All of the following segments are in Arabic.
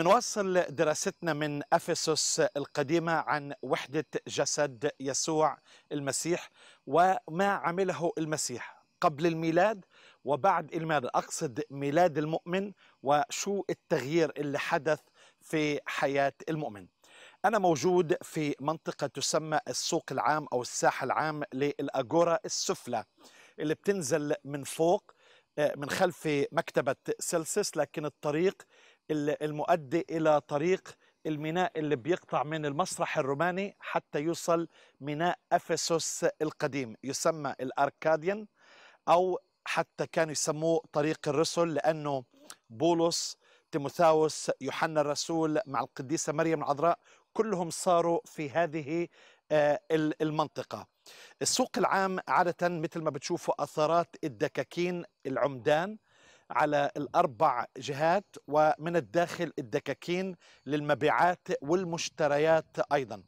منواصل دراستنا من افسس القديمه عن وحده جسد يسوع المسيح وما عمله المسيح قبل الميلاد وبعد الميلاد اقصد ميلاد المؤمن وشو التغيير اللي حدث في حياه المؤمن أنا موجود في منطقة تسمى السوق العام أو الساحة العام للأجورا السفلى اللي بتنزل من فوق آه، من خلف مكتبة سلسس لكن الطريق المؤدي إلى طريق الميناء اللي بيقطع من المسرح الروماني حتى يوصل ميناء افسوس القديم يسمى الأركاديان أو حتى كانوا يسموه طريق الرسل لأنه بولس تيموثاوس يوحنا الرسول مع القديسة مريم العذراء كلهم صاروا في هذه آه، المنطقة السوق العام عادة مثل ما بتشوفوا أثارات الدكاكين العمدان على الأربع جهات ومن الداخل الدكاكين للمبيعات والمشتريات أيضا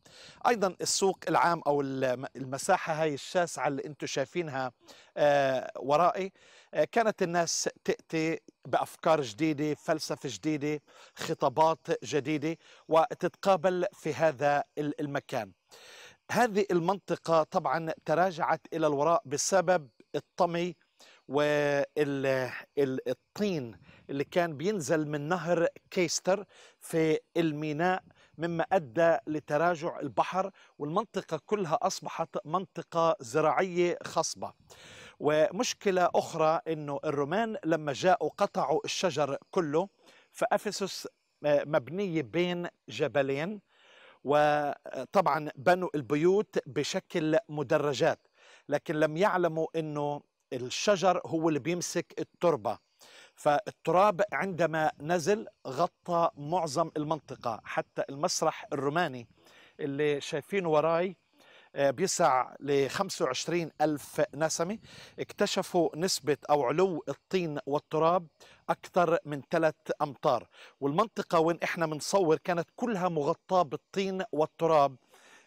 أيضا السوق العام أو المساحة هاي الشاسعة اللي أنتم شايفينها آه، ورائي آه، كانت الناس تأتي بأفكار جديدة فلسفة جديدة خطابات جديدة وتتقابل في هذا المكان هذه المنطقة طبعا تراجعت إلى الوراء بسبب الطمي والطين اللي كان بينزل من نهر كيستر في الميناء مما ادى لتراجع البحر والمنطقه كلها اصبحت منطقه زراعيه خصبه. ومشكله اخرى انه الرومان لما جاءوا قطعوا الشجر كله فافسس آه، مبنيه بين جبلين وطبعا بنوا البيوت بشكل مدرجات لكن لم يعلموا انه الشجر هو اللي بيمسك التربة فالتراب عندما نزل غطى معظم المنطقة حتى المسرح الروماني اللي شايفينه وراي آه، بيسع ل 25 ألف نسمة اكتشفوا نسبة أو علو الطين والتراب أكثر من ثلاث أمتار والمنطقة وين إحنا بنصور كانت كلها مغطاة بالطين والتراب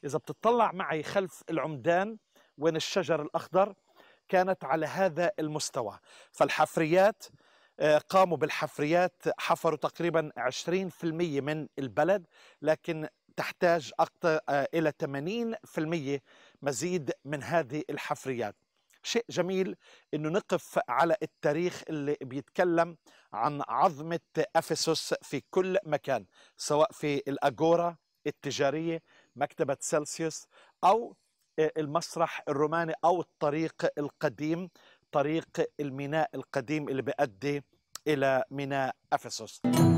إذا بتطلع معي خلف العمدان وين الشجر الأخضر كانت على هذا المستوى فالحفريات آه، قاموا بالحفريات حفروا تقريبا 20% من البلد لكن تحتاج آه، إلى 80% مزيد من هذه الحفريات شيء جميل انه نقف على التاريخ اللي بيتكلم عن عظمه افسس في كل مكان سواء في الاجورا التجاريه مكتبه سلسيوس او المسرح الروماني أو الطريق القديم طريق الميناء القديم اللي بيؤدي إلى ميناء أفسس